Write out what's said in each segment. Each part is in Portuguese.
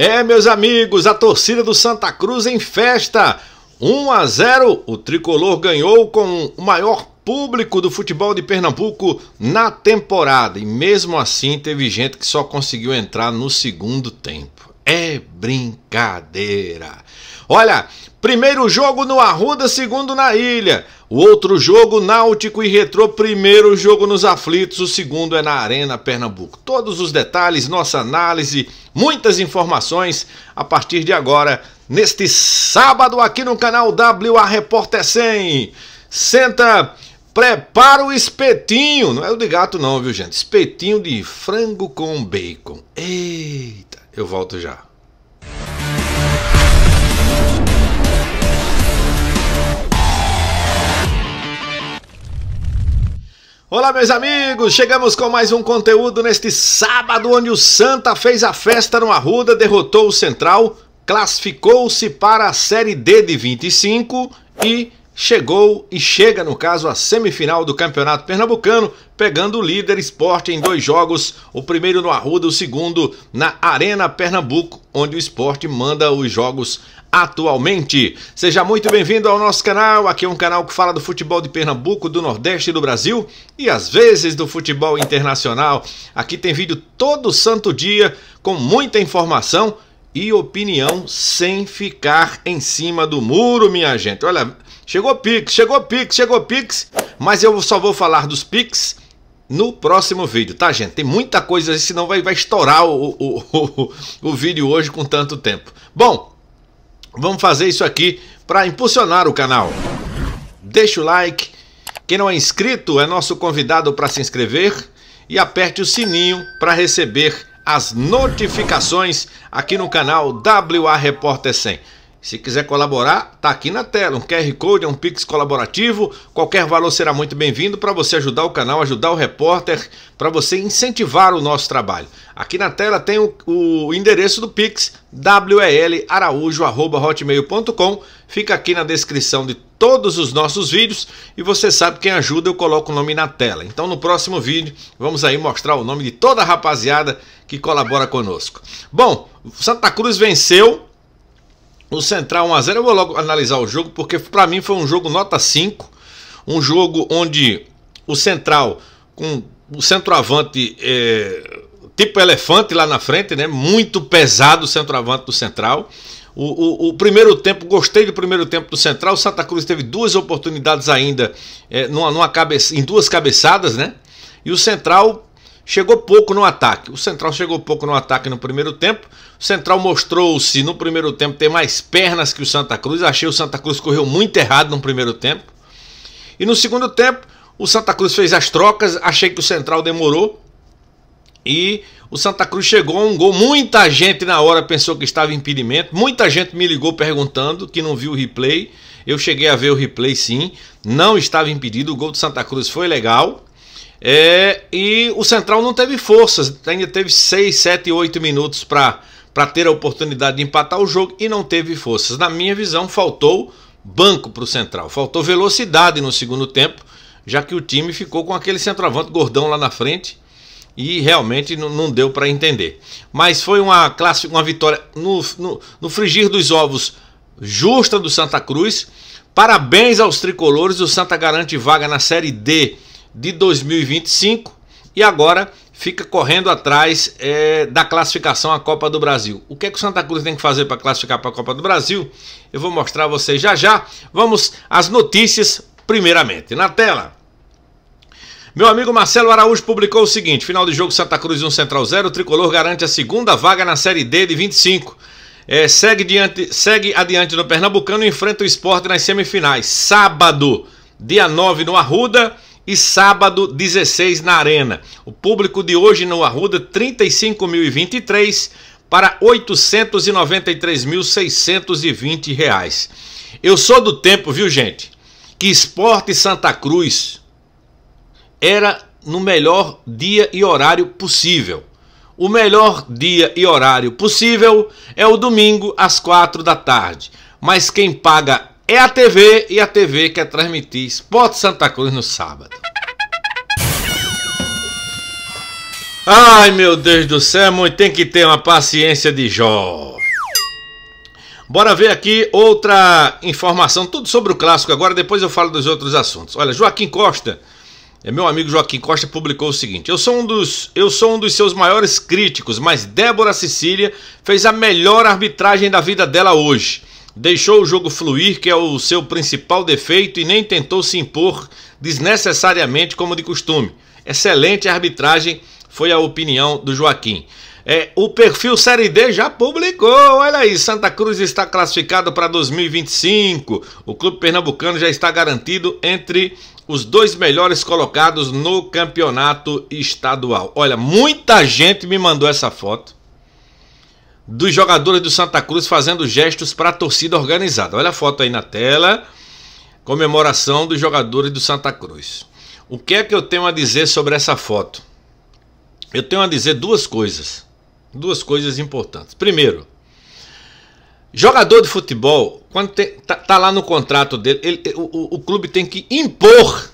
É, meus amigos, a torcida do Santa Cruz em festa. 1 a 0, o tricolor ganhou com o maior público do futebol de Pernambuco na temporada. E mesmo assim, teve gente que só conseguiu entrar no segundo tempo. É brincadeira. Olha, primeiro jogo no Arruda, segundo na Ilha. O outro jogo, Náutico e Retrô, primeiro jogo nos Aflitos, o segundo é na Arena Pernambuco. Todos os detalhes, nossa análise, muitas informações a partir de agora, neste sábado aqui no canal WA Repórter 100. Senta, prepara o espetinho, não é o de gato não, viu gente? Espetinho de frango com bacon. Eita! Eu volto já. Olá, meus amigos! Chegamos com mais um conteúdo neste sábado, onde o Santa fez a festa no Arruda, derrotou o Central, classificou-se para a Série D de 25 e chegou e chega, no caso, a semifinal do Campeonato Pernambucano, pegando o líder esporte em dois jogos, o primeiro no Arruda, o segundo na Arena Pernambuco, onde o esporte manda os jogos atualmente. Seja muito bem-vindo ao nosso canal, aqui é um canal que fala do futebol de Pernambuco, do Nordeste e do Brasil, e às vezes do futebol internacional. Aqui tem vídeo todo santo dia, com muita informação, e opinião sem ficar em cima do muro, minha gente. Olha, Chegou Pix, chegou Pix, chegou Pix, mas eu só vou falar dos Pix no próximo vídeo, tá, gente? Tem muita coisa, senão vai, vai estourar o, o, o, o vídeo hoje com tanto tempo. Bom, vamos fazer isso aqui para impulsionar o canal. Deixa o like. Quem não é inscrito é nosso convidado para se inscrever e aperte o sininho para receber as notificações aqui no canal WA Repórter 100. Se quiser colaborar, tá aqui na tela. Um QR Code é um Pix colaborativo. Qualquer valor será muito bem-vindo para você ajudar o canal, ajudar o repórter, para você incentivar o nosso trabalho. Aqui na tela tem o, o endereço do Pix, welaraújo.hotmail.com. Fica aqui na descrição de todos os nossos vídeos e você sabe quem ajuda, eu coloco o nome na tela. Então no próximo vídeo vamos aí mostrar o nome de toda a rapaziada que colabora conosco. Bom, Santa Cruz venceu o Central 1x0, eu vou logo analisar o jogo, porque para mim foi um jogo nota 5. Um jogo onde o Central, com o centroavante é, tipo elefante lá na frente, né? Muito pesado o centroavante do Central. O, o, o, primeiro tempo, gostei do primeiro tempo do Central. O Santa Cruz teve duas oportunidades ainda é, numa, numa em duas cabeçadas, né? E o Central chegou pouco no ataque. O Central chegou pouco no ataque no primeiro tempo. O Central mostrou-se no primeiro tempo ter mais pernas que o Santa Cruz. Achei o Santa Cruz correu muito errado no primeiro tempo. E no segundo tempo, o Santa Cruz fez as trocas. Achei que o Central demorou. E o Santa Cruz chegou a um gol. Muita gente na hora pensou que estava impedimento. Muita gente me ligou perguntando que não viu o replay. Eu cheguei a ver o replay sim. Não estava impedido. O gol do Santa Cruz foi legal é, e o Central não teve forças, ainda teve 6, 7, 8 minutos para ter a oportunidade de empatar o jogo e não teve forças. Na minha visão, faltou banco para o Central, faltou velocidade no segundo tempo, já que o time ficou com aquele centroavante gordão lá na frente e realmente não deu para entender. Mas foi uma classe, uma vitória no, no, no frigir dos ovos justa do Santa Cruz. Parabéns aos tricolores, o Santa garante vaga na Série D de 2025 e agora fica correndo atrás é, da classificação à Copa do Brasil. O que é que o Santa Cruz tem que fazer para classificar para a Copa do Brasil? Eu vou mostrar a vocês já já. Vamos às notícias primeiramente na tela. Meu amigo Marcelo Araújo publicou o seguinte: final de jogo Santa Cruz 1 Central 0, o Tricolor garante a segunda vaga na Série D de 25. É, segue, diante, segue adiante no Pernambucano e enfrenta o esporte nas semifinais. Sábado, dia 9 no Arruda e sábado 16 na Arena. O público de hoje no Arruda 35.023 para 893.620 reais. Eu sou do tempo, viu gente, que Esporte Santa Cruz era no melhor dia e horário possível. O melhor dia e horário possível é o domingo às quatro da tarde. Mas quem paga é a TV e a TV quer transmitir Esporte Santa Cruz no sábado. Ai meu Deus do céu, muito tem que ter uma paciência de Jó. Bora ver aqui outra informação, tudo sobre o clássico agora, depois eu falo dos outros assuntos. Olha, Joaquim Costa, é, meu amigo Joaquim Costa publicou o seguinte: eu sou, um dos, eu sou um dos seus maiores críticos, mas Débora Cecília fez a melhor arbitragem da vida dela hoje deixou o jogo fluir, que é o seu principal defeito, e nem tentou se impor desnecessariamente como de costume. Excelente arbitragem, foi a opinião do Joaquim. É, o perfil Série D já publicou, olha aí, Santa Cruz está classificado para 2025. O clube pernambucano já está garantido entre os dois melhores colocados no campeonato estadual. Olha, muita gente me mandou essa foto dos jogadores do Santa Cruz fazendo gestos para a torcida organizada. Olha a foto aí na tela. Comemoração dos jogadores do Santa Cruz. O que é que eu tenho a dizer sobre essa foto? Eu tenho a dizer duas coisas. Duas coisas importantes. Primeiro, jogador de futebol, quando tem, tá, tá, lá no contrato dele, ele, o, o clube tem que impor,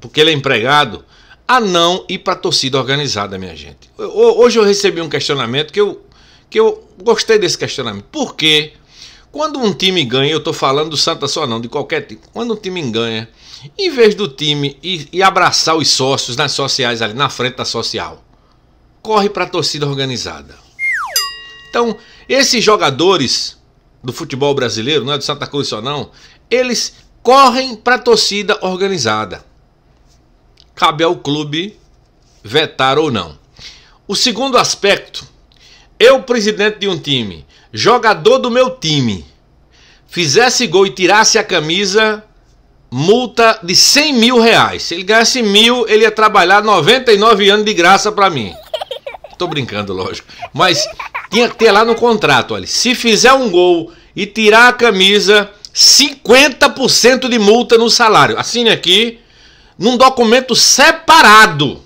porque ele é empregado, a não ir para a torcida organizada, minha gente. Hoje eu recebi um questionamento que eu que eu gostei desse questionamento. Por quê? Quando um time ganha, eu estou falando do Santa só não, de qualquer time. Quando um time ganha, em vez do time e abraçar os sócios nas sociais ali na frente da social, corre para a torcida organizada. Então, esses jogadores do futebol brasileiro, não é do Santa Cruz só não, eles correm para a torcida organizada. Cabe ao clube vetar ou não. O segundo aspecto eu, presidente de um time, jogador do meu time, fizesse gol e tirasse a camisa, multa de 100 mil reais. Se ele ganhasse mil, ele ia trabalhar 99 anos de graça para mim. Tô brincando, lógico. Mas tinha que ter lá no contrato, olha. Se fizer um gol e tirar a camisa, 50% de multa no salário. Assine aqui num documento separado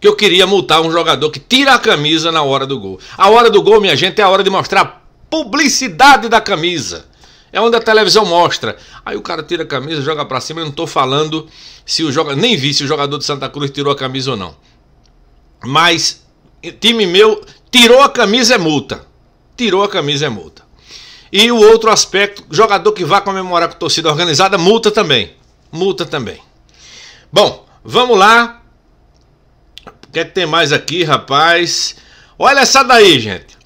que eu queria multar um jogador que tira a camisa na hora do gol. A hora do gol, minha gente, é a hora de mostrar a publicidade da camisa. É onde a televisão mostra. Aí o cara tira a camisa, joga para cima. Eu não tô falando se o jogador. Nem vi se o jogador de Santa Cruz tirou a camisa ou não. Mas, time meu, tirou a camisa é multa. Tirou a camisa é multa. E o outro aspecto, jogador que vá comemorar com torcida organizada, multa também. Multa também. Bom, vamos lá o que, é que tem mais aqui, rapaz? Olha essa daí, gente.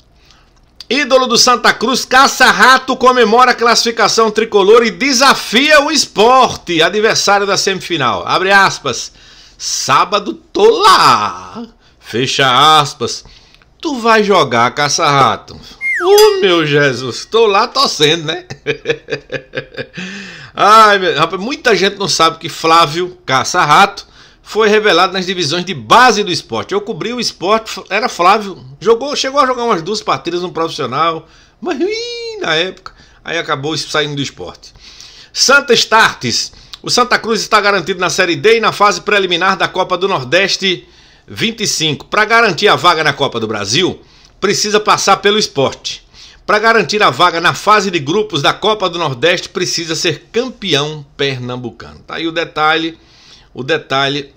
Ídolo do Santa Cruz, caça-rato comemora a classificação tricolor e desafia o esporte, adversário da semifinal. Abre aspas. Sábado tô lá. Fecha aspas. Tu vai jogar caça-rato. Ô oh, meu Jesus, tô lá torcendo, né? Ai, meu, rapaz, muita gente não sabe que Flávio Caça-Rato foi revelado nas divisões de base do esporte. Eu cobri o esporte, era Flávio, jogou, chegou a jogar umas duas partidas no profissional, mas ui, na época, aí acabou saindo do esporte. Santa Startes. O Santa Cruz está garantido na Série D e na fase preliminar da Copa do Nordeste 25. Para garantir a vaga na Copa do Brasil, precisa passar pelo esporte. Para garantir a vaga na fase de grupos da Copa do Nordeste, precisa ser campeão pernambucano. Tá aí o detalhe o detalhe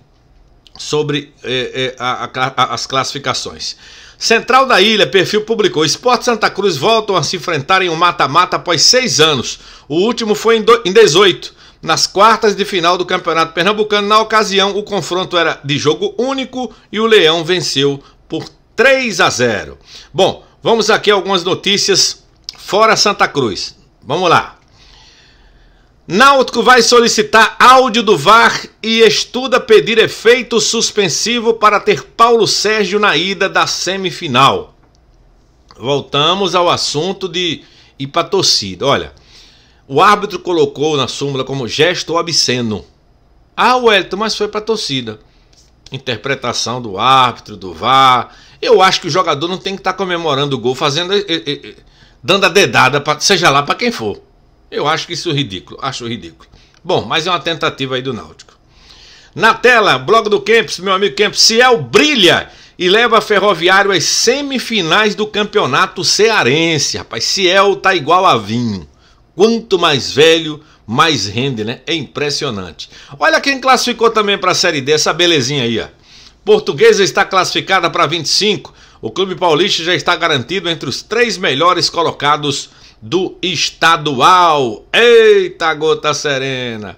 sobre eh, eh, a, a, as classificações. Central da Ilha, perfil publicou: Esporte Santa Cruz voltam a se enfrentar em um mata-mata após seis anos. O último foi em, do, em 18, nas quartas de final do Campeonato Pernambucano. Na ocasião, o confronto era de jogo único e o Leão venceu por 3 a 0. Bom, vamos aqui algumas notícias fora Santa Cruz. Vamos lá. Náutico vai solicitar áudio do VAR e estuda pedir efeito suspensivo para ter Paulo Sérgio na ida da semifinal. Voltamos ao assunto de ir para torcida. Olha, o árbitro colocou na súmula como gesto obsceno. Ah, Wellington, mas foi para torcida. Interpretação do árbitro, do VAR. Eu acho que o jogador não tem que estar tá comemorando o gol, fazendo, eh, eh, eh, dando a dedada, pra, seja lá para quem for. Eu acho que isso é ridículo, acho ridículo. Bom, mas é uma tentativa aí do Náutico. Na tela, blog do Kempis, meu amigo Kempis, Ciel brilha e leva Ferroviário às semifinais do campeonato cearense. Rapaz, Ciel tá igual a vinho. Quanto mais velho, mais rende, né? É impressionante. Olha quem classificou também para a Série D, essa belezinha aí, ó. Portuguesa está classificada para 25. O Clube Paulista já está garantido entre os três melhores colocados do estadual. Eita gota serena!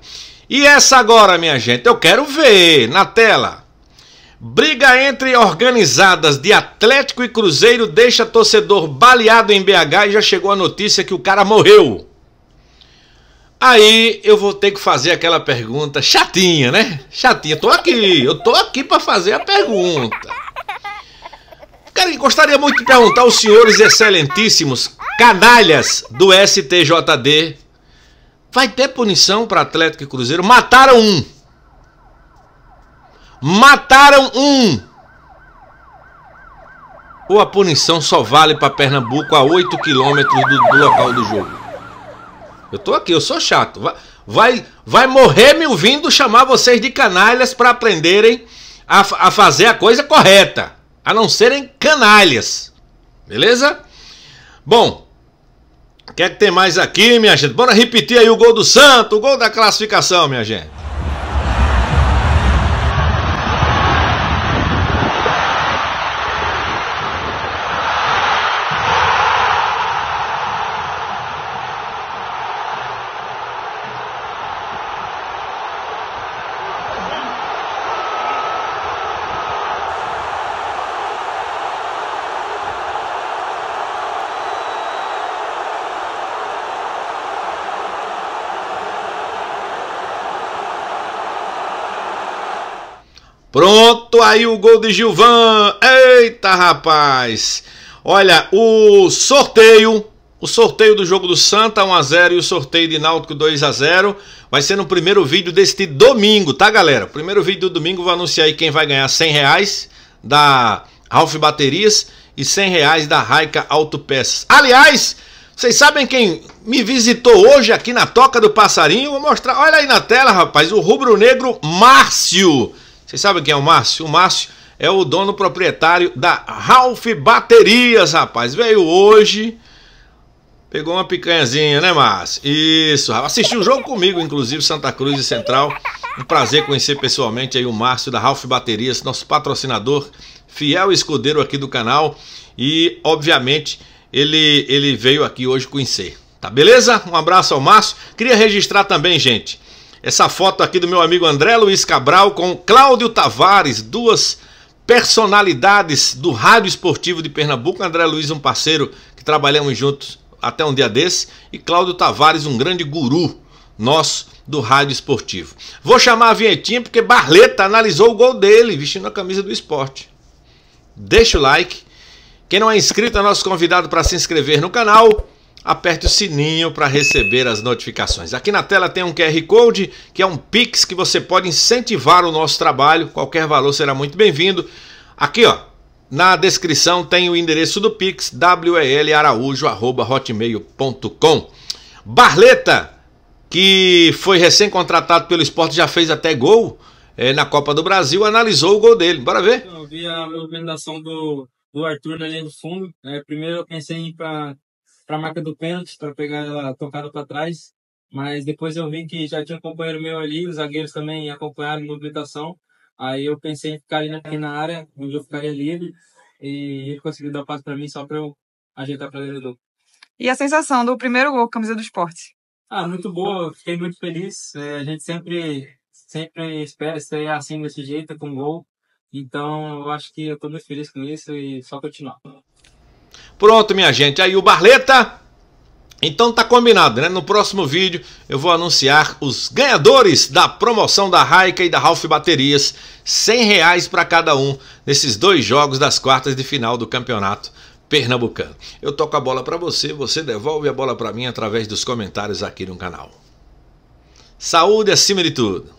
E essa agora, minha gente, eu quero ver na tela. Briga entre organizadas de Atlético e Cruzeiro deixa torcedor baleado em BH e já chegou a notícia que o cara morreu. Aí eu vou ter que fazer aquela pergunta chatinha, né? Chatinha, tô aqui, eu tô aqui para fazer a pergunta gostaria muito de perguntar aos senhores excelentíssimos canalhas do STJD. Vai ter punição para Atlético e Cruzeiro? Mataram um. Mataram um. Ou a punição só vale para Pernambuco a 8 quilômetros do, do, local do jogo? Eu tô aqui, eu sou chato. Vai, vai, vai morrer me ouvindo chamar vocês de canalhas para aprenderem a, a fazer a coisa correta a não serem canalhas. Beleza? Bom, o que é que tem mais aqui, minha gente? Bora repetir aí o gol do Santo, o gol da classificação, minha gente. Pronto, aí o gol de Gilvan. Eita, rapaz. Olha, o sorteio, o sorteio do jogo do Santa 1 a 0 e o sorteio de Náutico 2 a 0 vai ser no primeiro vídeo deste domingo, tá, galera? Primeiro vídeo do domingo vou anunciar aí quem vai ganhar 100 reais da Ralph Baterias e 100 reais da Raica Autopeças. Aliás, vocês sabem quem me visitou hoje aqui na Toca do Passarinho? Vou mostrar, olha aí na tela, rapaz, o rubro-negro Márcio. Vocês sabem quem é o Márcio? O Márcio é o dono proprietário da Ralph Baterias, rapaz. Veio hoje, pegou uma picanhazinha, né, Márcio? Isso, rapaz. Assistiu o jogo comigo, inclusive, Santa Cruz e Central. Um prazer conhecer pessoalmente aí o Márcio da Ralph Baterias, nosso patrocinador, fiel escudeiro aqui do canal. E, obviamente, ele, ele veio aqui hoje conhecer. Tá beleza? Um abraço ao Márcio. Queria registrar também, gente essa foto aqui do meu amigo André Luiz Cabral com Cláudio Tavares, duas personalidades do rádio esportivo de Pernambuco. André Luiz, um parceiro que trabalhamos juntos até um dia desse, e Cláudio Tavares, um grande guru nosso do rádio esportivo. Vou chamar a vinhetinha porque Barleta analisou o gol dele vestindo a camisa do esporte. Deixa o like. Quem não é inscrito é nosso convidado para se inscrever no canal aperte o sininho para receber as notificações. Aqui na tela tem um QR Code, que é um Pix que você pode incentivar o nosso trabalho. Qualquer valor será muito bem-vindo. Aqui, ó, na descrição tem o endereço do Pix, welaraújo.hotmail.com. Barleta, que foi recém-contratado pelo esporte, já fez até gol é, na Copa do Brasil, analisou o gol dele. Bora ver? Eu vi a movimentação do, do Arthur ali no fundo. É, primeiro eu pensei em ir para para a marca do pênalti, para pegar ela tocada para trás. Mas depois eu vi que já tinha um companheiro meu ali, os zagueiros também acompanharam a movimentação. Aí eu pensei em ficar ali na, na área, onde eu ficaria livre, e ele conseguiu dar o passo para mim só para eu ajeitar para dentro E a sensação do primeiro gol, camisa do esporte? Ah, muito boa, fiquei muito feliz. É, a gente sempre, sempre espera estrear assim desse jeito, com gol. Então, eu acho que eu estou muito feliz com isso e só continuar. Pronto, minha gente. Aí o Barleta. Então tá combinado, né? No próximo vídeo eu vou anunciar os ganhadores da promoção da Raika e da Ralph Baterias, 100 reais para cada um nesses dois jogos das quartas de final do campeonato pernambucano. Eu toco a bola para você, você devolve a bola para mim através dos comentários aqui no canal. Saúde acima de tudo.